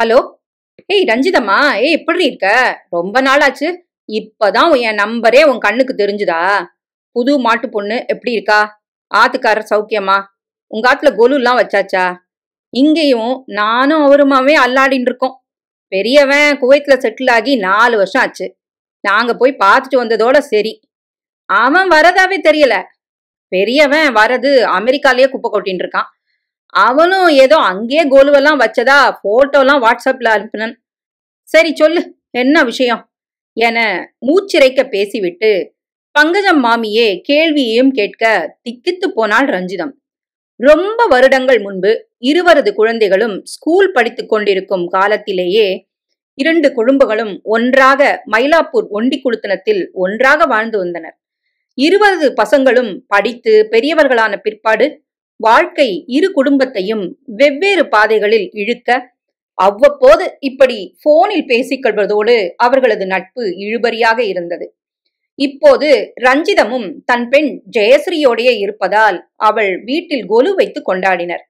hello ஏய் ரஞ்சிதம்மா ஏய் எப்படி இருக்க ரொம்ப நாள் ஆச்சு இப்பதான் என் நம்பரே உன் கண்ணுக்கு தெரிஞ்சுதா புது மாட்டு பொண்ணு எப்படி இருக்கா ஆத்துக்காரர் சௌக்கியமா உங்க ஆத்துல கொலுலாம் வச்சாச்சா இங்கேயும் நானும் அவருமாவே அல்லாடின் இருக்கோம் பெரியவன் குவைத்துல செட்டில் ஆகி நாலு வருஷம் ஆச்சு நாங்க போய் பார்த்துட்டு வந்ததோட சரி அவன் வரதாவே தெரியல பெரியவன் வரது அமெரிக்காலேயே குப்பை கொட்டின்னு இருக்கான் அவனும் ஏதோ அங்கேயே கோலுவெல்லாம் வச்சதா போட்டோலாம் வாட்ஸ்அப்ல அனுப்புனன் சரி சொல்லு என்ன விஷயம் என மூச்சிறைக்க பேசிவிட்டு பங்கஜம் மாமியே கேள்வியையும் கேட்க திக்கித்து போனாள் ரஞ்சிதம் ரொம்ப வருடங்கள் முன்பு இருவரது குழந்தைகளும் ஸ்கூல் படித்து கொண்டிருக்கும் காலத்திலேயே இரண்டு குடும்பங்களும் ஒன்றாக மயிலாப்பூர் ஒண்டி குளுத்தனத்தில் ஒன்றாக வாழ்ந்து வந்தனர் இருவரது பசங்களும் படித்து பெரியவர்களான பிற்பாடு வாழ்க்கை இரு குடும்பத்தையும் வெவ்வேறு பாதைகளில் இழுக்க அவ்வப்போது இப்படி போனில் பேசிக் கொள்வதோடு அவர்களது நட்பு இழுபறியாக இருந்தது இப்போது ரஞ்சிதமும் தன் பெண் ஜெயஸ்ரீயோடையே இருப்பதால் அவள் வீட்டில் கொலு வைத்து கொண்டாடினர்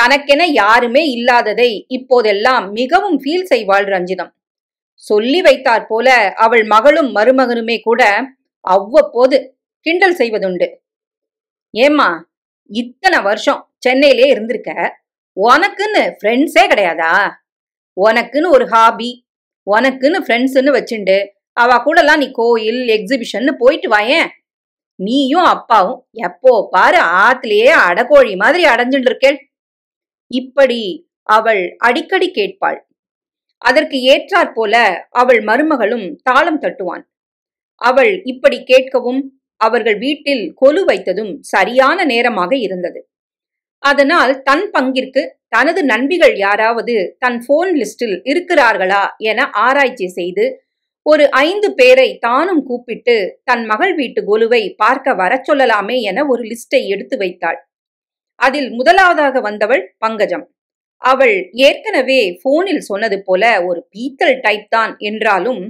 தனக்கென யாருமே இல்லாததை இப்போதெல்லாம் மிகவும் ஃபீல் செய்வாள் ரஞ்சிதம் சொல்லி வைத்தாற் போல அவள் மகளும் மருமகனுமே கூட அவ்வப்போது கிண்டல் செய்வதுண்டு ஏம்மா இத்தனை வருஷம் சென்னையிலே இருந்திருக்க உனக்குன்னு ஃப்ரெண்ட்ஸே கிடையாதா உனக்குன்னு ஒரு ஹாபி உனக்குன்னு ஃப்ரெண்ட்ஸுன்னு வச்சுண்டு அவ கூடலாம் நீ கோயில் எக்ஸிபிஷன் போயிட்டு வாயேன் நீயும் அப்பாவும் எப்போ பாரு ஆத்துலயே அடகோழி மாதிரி அடைஞ்சுட்டு இருக்கேள் இப்படி அவள் அடிக்கடி கேட்பாள் அதற்கு ஏற்றாற் போல அவள் மருமகளும் தாளம் தட்டுவான் அவள் இப்படி கேட்கவும் அவர்கள் வீட்டில் கொலு வைத்ததும் சரியான நேரமாக இருந்தது அதனால் தன் பங்கிற்கு தனது நண்பிகள் யாராவது தன் போன் லிஸ்டில் இருக்கிறார்களா என ஆராய்ச்சி செய்து ஒரு ஐந்து பேரை தானும் கூப்பிட்டு தன் மகள் வீட்டு கொலுவை பார்க்க வரச் சொல்லலாமே என ஒரு லிஸ்டை எடுத்து வைத்தாள் அதில் முதலாவதாக வந்தவள் பங்கஜம் அவள் ஏற்கனவே போனில் சொன்னது போல ஒரு பீத்தல் டைப் தான் என்றாலும்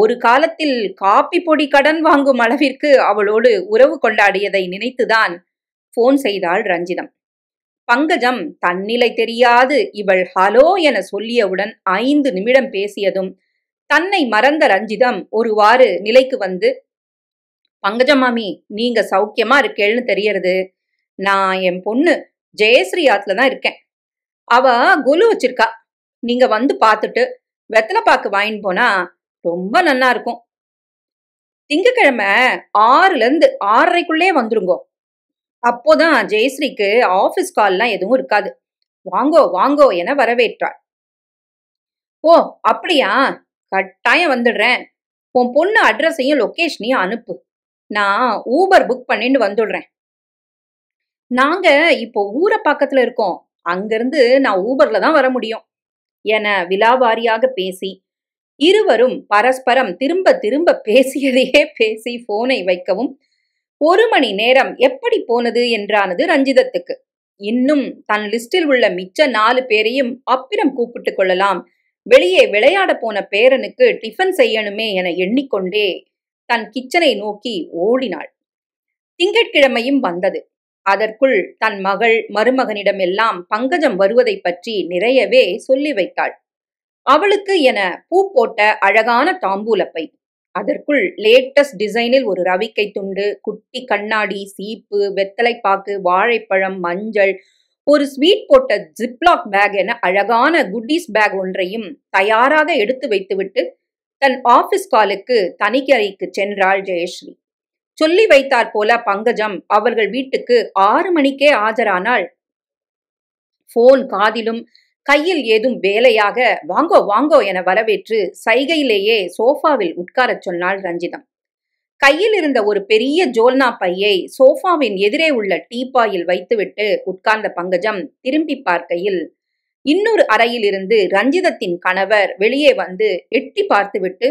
ஒரு காலத்தில் காப்பி பொடி கடன் வாங்கும் அளவிற்கு அவளோடு உறவு கொண்டாடியதை நினைத்துதான் போன் செய்தாள் ரஞ்சிதம் பங்கஜம் தன்னிலை தெரியாது இவள் ஹலோ என சொல்லியவுடன் ஐந்து நிமிடம் பேசியதும் தன்னை மறந்த ரஞ்சிதம் ஒருவாறு நிலைக்கு வந்து பங்கஜம் மாமி நீங்க சௌக்கியமா இருக்கேன்னு தெரியறது நான் என் பொண்ணு ஜெயஸ்ரீ ஆத்துல தான் இருக்கேன் அவ குலு வச்சிருக்கா நீங்க வந்து பார்த்துட்டு வெத்தலை பாக்கு வாங்கின்னு போனா ரொம்ப நல்லா இருக்கும் திங்கக்கிழமை இருந்து ஆறரைக்குள்ளே வந்துருங்க அப்போதான் ஜெயஸ்ரீக்கு ஆஃபீஸ் கால்லாம் எதுவும் இருக்காது வாங்கோ வாங்கோ என வரவேற்றாள் ஓ அப்படியா கட்டாயம் வந்துடுறேன் உன் பொண்ணு அட்ரஸையும் லொக்கேஷனையும் அனுப்பு நான் ஊபர் புக் பண்ணிட்டு வந்துடுறேன் நாங்க இப்போ ஊரை பக்கத்துல இருக்கோம் அங்கிருந்து நான் ஊபர்ல தான் வர முடியும் என விலாவாரியாக பேசி இருவரும் பரஸ்பரம் திரும்ப திரும்ப பேசியதையே பேசி போனை வைக்கவும் ஒரு மணி நேரம் எப்படி போனது என்றானது ரஞ்சிதத்துக்கு இன்னும் தன் லிஸ்டில் உள்ள மிச்ச நாலு பேரையும் அப்பிரம் கூப்பிட்டு கொள்ளலாம் வெளியே விளையாட போன பேரனுக்கு டிஃபன் செய்யணுமே என எண்ணிக்கொண்டே தன் கிச்சனை நோக்கி ஓடினாள் திங்கட்கிழமையும் வந்தது அதற்குள் தன் மகள் மருமகனிடமெல்லாம் பங்கஜம் வருவதை பற்றி நிறையவே சொல்லி வைத்தாள் அவளுக்கு என பூ போட்ட அழகான தாம்பூலப்பை அதற்குள் லேட்டஸ்ட் டிசைனில் ஒரு ரவிக்கை துண்டு குட்டி கண்ணாடி சீப்பு வெத்தலைப்பாக்கு வாழைப்பழம் மஞ்சள் ஒரு ஸ்வீட் போட்ட ஜிப்லாக் பேக் என அழகான குட்டீஸ் பேக் ஒன்றையும் தயாராக எடுத்து வைத்துவிட்டு தன் ஆபீஸ் காலுக்கு தனிக்கரைக்கு சென்றாள் ஜெயஸ்ரீ சொல்லி வைத்தாற் போல பங்கஜம் அவர்கள் வீட்டுக்கு ஆறு மணிக்கே ஆஜரானால் போன் காதிலும் கையில் ஏதும் வேலையாக வாங்கோ வாங்கோ என வரவேற்று சைகையிலேயே சோஃபாவில் உட்காரச் சொன்னாள் ரஞ்சிதம் கையில் இருந்த ஒரு பெரிய ஜோல்னா பையை சோஃபாவின் எதிரே உள்ள டீப்பாயில் வைத்துவிட்டு உட்கார்ந்த பங்கஜம் திரும்பி பார்க்கையில் இன்னொரு அறையில் இருந்து ரஞ்சிதத்தின் கணவர் வெளியே வந்து எட்டி பார்த்துவிட்டு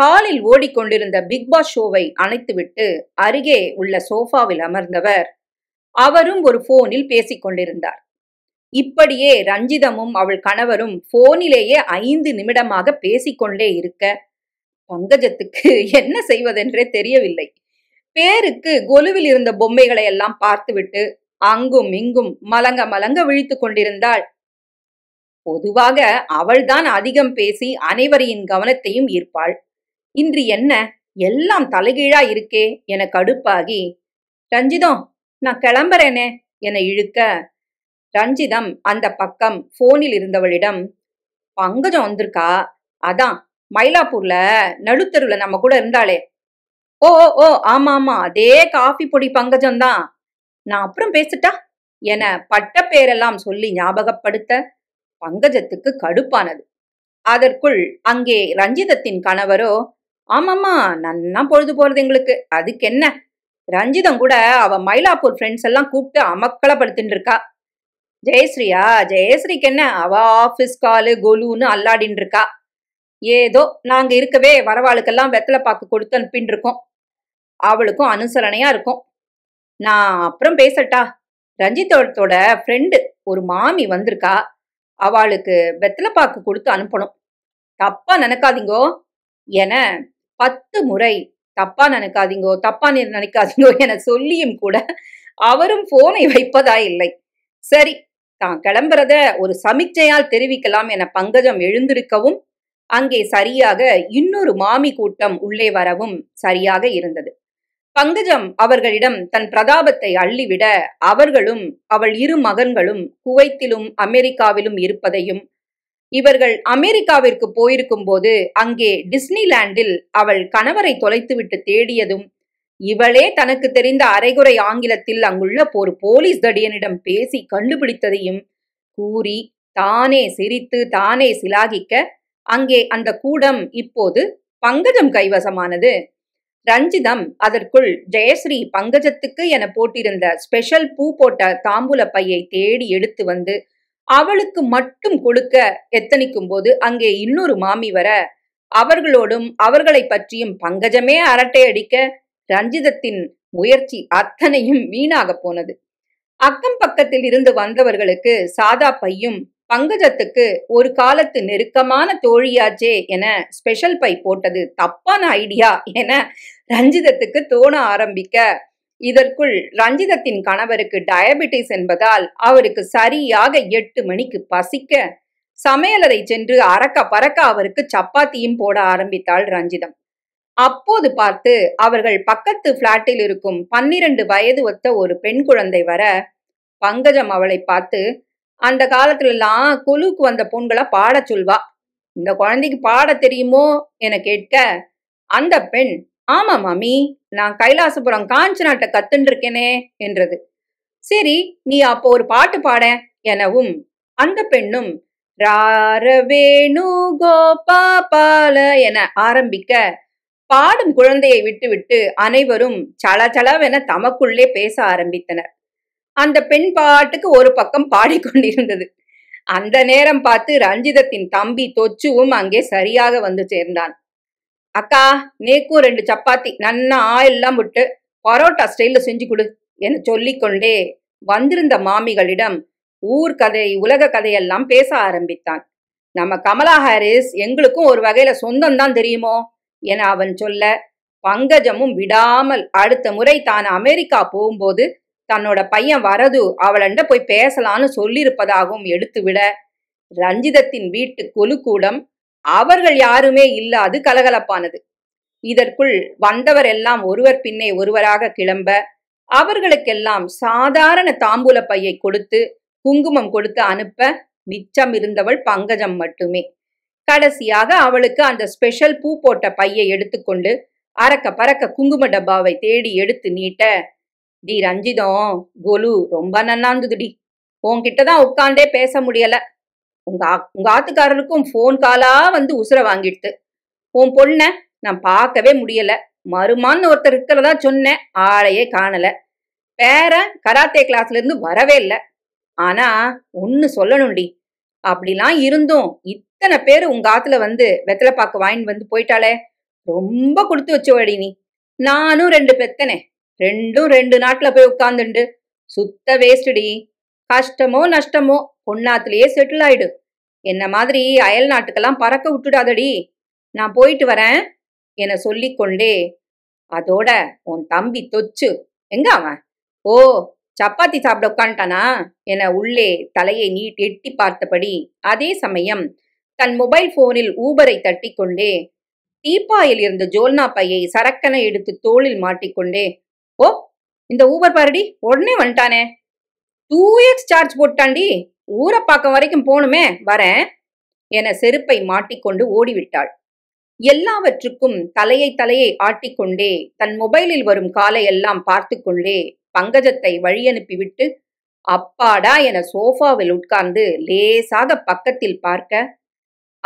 ஹாலில் ஓடிக்கொண்டிருந்த பிக்பாஸ் ஷோவை அணைத்துவிட்டு அருகே உள்ள சோஃபாவில் அமர்ந்தவர் அவரும் ஒரு போனில் பேசிக்கொண்டிருந்தார் இப்படியே ரஞ்சிதமும் அவள் கணவரும் போனிலேயே ஐந்து நிமிடமாக பேசிக்கொண்டே இருக்க பங்கஜத்துக்கு என்ன செய்வதென்றே தெரியவில்லை பேருக்கு கொலுவில் இருந்த பொம்மைகளை எல்லாம் பார்த்துவிட்டு அங்கும் இங்கும் மலங்க மலங்க விழித்து கொண்டிருந்தாள் பொதுவாக அவள்தான் அதிகம் பேசி அனைவரையின் கவனத்தையும் ஈர்ப்பாள் இன்று என்ன எல்லாம் தலைகீழா இருக்கே என கடுப்பாகி ரஞ்சிதம் நான் கிளம்புறேனே என இழுக்க ரஞ்சிதம் அந்த பக்கம் போனில் இருந்தவளிடம் பங்கஜம் வந்திருக்கா அதான் மயிலாப்பூர்ல நடுத்தருவுல நம்ம கூட இருந்தாளே ஓ ஓ ஆமா ஆமா அதே காஃபி பொடி பங்கஜம் தான் நான் அப்புறம் பேசிட்டா என பட்ட பேரெல்லாம் சொல்லி ஞாபகப்படுத்த பங்கஜத்துக்கு கடுப்பானது அதற்குள் அங்கே ரஞ்சிதத்தின் கணவரோ ஆமாம்மா நன்னா பொழுது போறது எங்களுக்கு அதுக்கு என்ன ரஞ்சிதம் கூட அவ மயிலாப்பூர் ஃப்ரெண்ட்ஸ் எல்லாம் கூப்பிட்டு அமக்களப்படுத்தின்னு இருக்கா ஜெயஸ்ரீயா ஜெயஸ்ரீக்கு என்ன அவ ஆஃபீஸ் காலு கொலுன்னு அல்லாடின் இருக்கா ஏதோ நாங்க இருக்கவே வரவாளுக்கெல்லாம் வெத்தலை பாக்கு கொடுத்து அனுப்பின் இருக்கோம் அவளுக்கும் அனுசரணையா இருக்கும் நான் அப்புறம் பேசட்டா ரஞ்சித்தோட்டத்தோட ஃப்ரெண்டு ஒரு மாமி வந்திருக்கா அவளுக்கு வெத்தலை பாக்கு கொடுத்து அனுப்பணும் தப்பா நினைக்காதீங்கோ என பத்து முறை தப்பா நினைக்காதீங்கோ தப்பா நினைக்காதீங்கோ என சொல்லியும் கூட அவரும் போனை வைப்பதா இல்லை சரி தான் கிளம்புறத ஒரு சமிச்சையால் தெரிவிக்கலாம் என பங்கஜம் எழுந்திருக்கவும் அங்கே சரியாக இன்னொரு மாமி கூட்டம் உள்ளே வரவும் சரியாக இருந்தது பங்கஜம் அவர்களிடம் தன் பிரதாபத்தை அள்ளிவிட அவர்களும் அவள் இரு மகன்களும் குவைத்திலும் அமெரிக்காவிலும் இருப்பதையும் இவர்கள் அமெரிக்காவிற்கு போயிருக்கும் போது அங்கே டிஸ்னிலாண்டில் அவள் கணவரை தொலைத்துவிட்டு தேடியதும் இவளே தனக்கு தெரிந்த அரைகுறை ஆங்கிலத்தில் அங்குள்ள ஒரு போலீஸ் தடியனிடம் பேசி கண்டுபிடித்ததையும் கூறி தானே சிரித்து தானே சிலாகிக்க அங்கே அந்த கூடம் இப்போது பங்கஜம் கைவசமானது ரஞ்சிதம் அதற்குள் ஜெயஸ்ரீ பங்கஜத்துக்கு என போட்டிருந்த ஸ்பெஷல் பூ போட்ட தாம்பூல பையை தேடி எடுத்து வந்து அவளுக்கு மட்டும் கொடுக்க எத்தனிக்கும் போது அங்கே இன்னொரு மாமி வர அவர்களோடும் அவர்களை பற்றியும் பங்கஜமே அரட்டை அடிக்க ரஞ்சிதத்தின் முயற்சி அத்தனையும் வீணாக போனது அக்கம் பக்கத்தில் இருந்து வந்தவர்களுக்கு சாதா பையும் பங்கஜத்துக்கு ஒரு காலத்து நெருக்கமான தோழியாச்சே என ஸ்பெஷல் பை போட்டது தப்பான ஐடியா என ரஞ்சிதத்துக்கு தோண ஆரம்பிக்க இதற்குள் ரஞ்சிதத்தின் கணவருக்கு டயபெட்டிஸ் என்பதால் அவருக்கு சரியாக எட்டு மணிக்கு பசிக்க சமையலறை சென்று அறக்க பறக்க அவருக்கு சப்பாத்தியும் போட ஆரம்பித்தாள் ரஞ்சிதம் அப்போது பார்த்து அவர்கள் பக்கத்து பிளாட்டில் இருக்கும் பன்னிரண்டு வயது ஒத்த ஒரு பெண் குழந்தை வர பங்கஜம் அவளை பார்த்து அந்த காலத்துல எல்லாம் வந்த பொண்களை பாடச் சொல்வா இந்த குழந்தைக்கு பாட தெரியுமோ என கேட்க அந்த பெண் ஆமா மாமி நான் கைலாசபுரம் காஞ்சி நாட்டை கத்துன்னு இருக்கேனே என்றது சரி நீ அப்போ ஒரு பாட்டு பாட எனவும் அந்த பெண்ணும் ராரவேணு கோபா பால என ஆரம்பிக்க பாடும் குழந்தையை விட்டுவிட்டு அனைவரும் சலச்சலவென தமக்குள்ளே பேச ஆரம்பித்தனர் அந்த பெண் பாட்டுக்கு ஒரு பக்கம் பாடிக்கொண்டிருந்தது அந்த நேரம் பார்த்து ரஞ்சிதத்தின் தம்பி தொச்சுவும் அங்கே சரியாக வந்து சேர்ந்தான் அக்கா நேக்கும் ரெண்டு சப்பாத்தி நன்னா ஆயெல்லாம் விட்டு பரோட்டா ஸ்டைல செஞ்சு கொடு என சொல்லிக்கொண்டே வந்திருந்த மாமிகளிடம் ஊர் கதை உலக கதையெல்லாம் பேச ஆரம்பித்தான் நம்ம கமலா ஹாரிஸ் எங்களுக்கும் ஒரு வகையில சொந்தம் தான் தெரியுமோ என அவன் சொல்ல பங்கஜமும் விடாமல் அடுத்த முறை தான் அமெரிக்கா போகும்போது தன்னோட பையன் வரது அவளண்ட போய் பேசலான்னு சொல்லியிருப்பதாகவும் எடுத்துவிட ரஞ்சிதத்தின் வீட்டு கொலுக்கூடம் அவர்கள் யாருமே இல்லாது கலகலப்பானது இதற்குள் வந்தவர் எல்லாம் ஒருவர் பின்னே ஒருவராக கிளம்ப அவர்களுக்கெல்லாம் சாதாரண தாம்பூல பையை கொடுத்து குங்குமம் கொடுத்து அனுப்ப மிச்சம் இருந்தவள் பங்கஜம் மட்டுமே கடைசியாக அவளுக்கு அந்த ஸ்பெஷல் பூ போட்ட பையை எடுத்துக்கொண்டு அறக்க பறக்க குங்கும டப்பாவை தேடி எடுத்து நீட்ட டி ரஞ்சிதம் கொலு ரொம்ப நன்னாந்துதுடி உன்கிட்ட தான் உட்காந்தே பேச முடியல உங்க உங்க ஆத்துக்காரருக்கும் ஃபோன் காலா வந்து உசுர வாங்கிடுத்து உன் பொண்ண நான் பார்க்கவே முடியல மருமான்னு ஒருத்தர் இருக்கிறதா சொன்னேன் ஆளையே காணல பேர கராத்தே கிளாஸ்ல இருந்து வரவே இல்லை ஆனா ஒன்னு சொல்லணும்டி அப்படிலாம் இருந்தும் இத்தனை பேர் உங்க ஆத்துல வந்து வெத்தலை பாக்கு வாங்கிட்டு வந்து போயிட்டாலே ரொம்ப கொடுத்து வச்சோடி நீ நானும் ரெண்டு பெத்தனே ரெண்டும் ரெண்டு நாட்டுல போய் உட்காந்துண்டு சுத்த வேஸ்டுடி கஷ்டமோ நஷ்டமோ பொன்னாத்துலயே செட்டில் ஆயிடு என்ன மாதிரி அயல் நாட்டுக்கெல்லாம் பறக்க விட்டுடாதடி நான் போயிட்டு வரேன் என சொல்லிக்கொண்டே அதோட உன் தம்பி தொச்சு எங்க அவன் ஓ சப்பாத்தி சாப்பிட உட்காந்துட்டானா என உள்ளே தலையை நீட்டி எட்டி பார்த்தபடி அதே சமயம் தன் மொபைல் போனில் ஊபரை தட்டி கொண்டே தீப்பாயில் இருந்த ஜோல்னா பையை சரக்கென எடுத்து தோளில் மாட்டிக்கொண்டே ஓ இந்த ஊபர் பாருடி உடனே வந்துட்டானே டூ எக்ஸ் சார்ஜ் போட்டாண்டி ஊரை பார்க்க வரைக்கும் போகணுமே வரேன் என செருப்பை மாட்டிக்கொண்டு ஓடிவிட்டாள் எல்லாவற்றுக்கும் தலையை தலையை ஆட்டிக்கொண்டே தன் மொபைலில் வரும் காலையெல்லாம் பார்த்து கொண்டே பங்கஜத்தை வழியனுப்பிவிட்டு அப்பாடா என சோஃபாவில் உட்கார்ந்து லேசாக பக்கத்தில் பார்க்க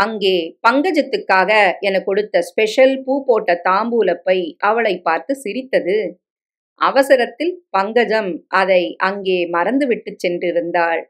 அங்கே பங்கஜத்துக்காக என கொடுத்த ஸ்பெஷல் பூ போட்ட தாம்பூலப்பை அவளை பார்த்து சிரித்தது அவசரத்தில் பங்கஜம் அதை அங்கே மறந்துவிட்டு சென்றிருந்தாள்